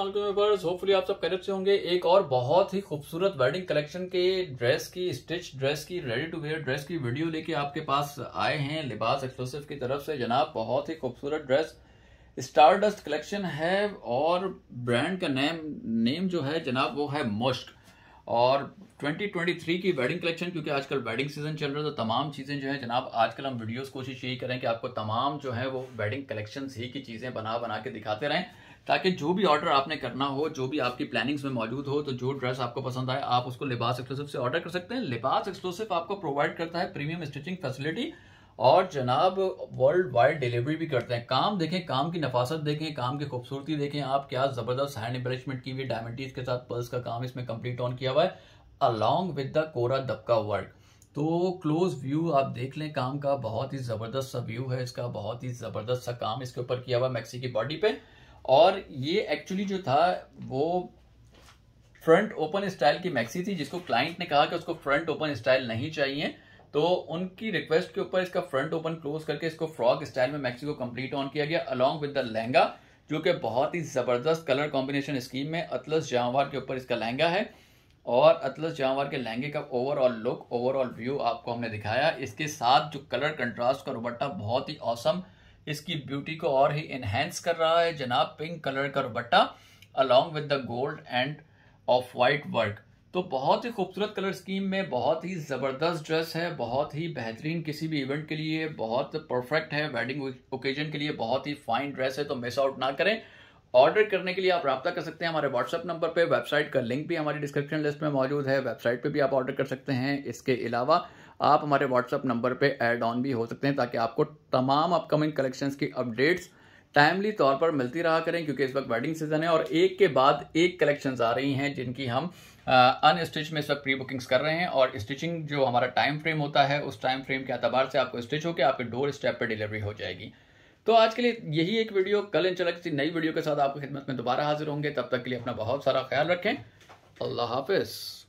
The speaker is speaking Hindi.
होपफुली आप सब खैरियत से होंगे एक और बहुत ही खूबसूरत वेडिंग कलेक्शन के ड्रेस की स्टिच ड्रेस की रेडी टू वेयर ड्रेस की वीडियो लेके आपके पास आए हैं लिबास एक्सक्लूसिव की तरफ से जनाब बहुत ही खूबसूरत ड्रेस डस्ट कलेक्शन है और ब्रांड का नेम नेम जो है जनाब वो है मुश्क और 2023 की वेडिंग कलेक्शन क्योंकि आजकल वेडिंग सीजन चल रहा है तो तमाम चीज़ें जो है जनाब आजकल हम वीडियोस कोशिश यही करें कि आपको तमाम जो है वो वेडिंग कलेक्शंस ही की चीज़ें बना बना के दिखाते रहें ताकि जो भी ऑर्डर आपने करना हो जो भी आपकी प्लानिंग्स में मौजूद हो तो जो ड्रेस आपको पसंद आए आप उसको लिबास एक्सक्लूसिव से ऑर्डर कर सकते हैं लिबास एक्सक्लूसिव आपको प्रोवाइड करता है प्रीमियम स्टिचिंग फैसिलिटी और जनाब वर्ल्ड वाइड डिलीवरी भी करते हैं काम देखें काम की नफासत देखें काम की खूबसूरती देखें आप क्या जबरदस्त हैंड एम्ब्रेशमेंट की हुई डायमंडीज के साथ पर्स का काम इसमें कंप्लीट ऑन किया हुआ है along with the kora dabka work तो क्लोज व्यू आप देख लें काम का बहुत ही जबरदस्त सा व्यू है इसका बहुत ही जबरदस्त सा काम इसके ऊपर किया हुआ मैक्सी की बॉडी पे और ये एक्चुअली जो था वो फ्रंट ओपन स्टाइल की मैक्सी थी जिसको क्लाइंट ने कहा कि उसको फ्रंट ओपन स्टाइल नहीं चाहिए तो उनकी रिक्वेस्ट के ऊपर इसका फ्रंट ओपन क्लोज करके इसको फ्रॉक स्टाइल में मैक्सी को कंप्लीट ऑन किया गया अलॉन्ग विद द लहंगा जो कि बहुत ही ज़बरदस्त कलर कॉम्बिनेशन स्कीम में अतलस जहाँवार के ऊपर इसका लहंगा है और अतलस जहाँवार के लहंगे का ओवरऑल लुक ओवरऑल व्यू आपको हमने दिखाया इसके साथ जो कलर कंट्रास्ट का रोबट्टा बहुत ही औसम awesome इसकी ब्यूटी को और ही एनहेंस कर रहा है जनाब पिंक कलर का dupatta along with the gold and off white work तो बहुत ही खूबसूरत कलर स्कीम में बहुत ही ज़बरदस्त ड्रेस है बहुत ही बेहतरीन किसी भी इवेंट के लिए बहुत परफेक्ट है वेडिंग ओकेजन के लिए बहुत ही फाइन ड्रेस है तो मिस आउट ना करें ऑर्डर करने के लिए आप रब्ता कर सकते हैं हमारे व्हाट्सएप नंबर पे वेबसाइट का लिंक भी हमारी डिस्क्रिप्शन लिस्ट में मौजूद है वेबसाइट पे भी आप ऑर्डर कर सकते हैं इसके अलावा आप हमारे व्हाट्सअप नंबर पर एड ऑन भी हो सकते हैं ताकि आपको तमाम अपकमिंग कलेक्शंस की अपडेट्स टाइमली तौर पर मिलती रहा करें क्योंकि इस वक्त वेडिंग सीजन है और एक के बाद एक कलेक्शंस आ रही हैं जिनकी हम अन स्टिच में इस वक्त प्री बुकिंग्स कर रहे हैं और स्टिचिंग जो हमारा टाइम फ्रेम होता है उस टाइम फ्रेम के अतबार से आपको स्टिच होकर आपके डोर स्टेप पर डिलीवरी हो जाएगी तो आज के लिए यही एक वीडियो कल इंशाल्लाह किसी नई वीडियो के साथ आपकी खिदमत में दोबारा हाजिर होंगे तब तक के लिए अपना बहुत सारा ख्याल रखें अल्लाह हाफिज़